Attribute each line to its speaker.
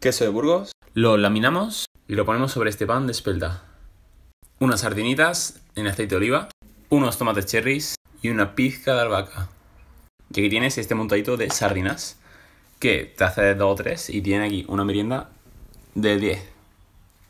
Speaker 1: queso de Burgos, lo laminamos y lo ponemos sobre este pan de espelta. Unas sardinitas en aceite de oliva, unos tomates cherries y una pizca de albahaca. Y aquí tienes este montadito de sardinas que te hace dos o tres y tiene aquí una merienda de 10.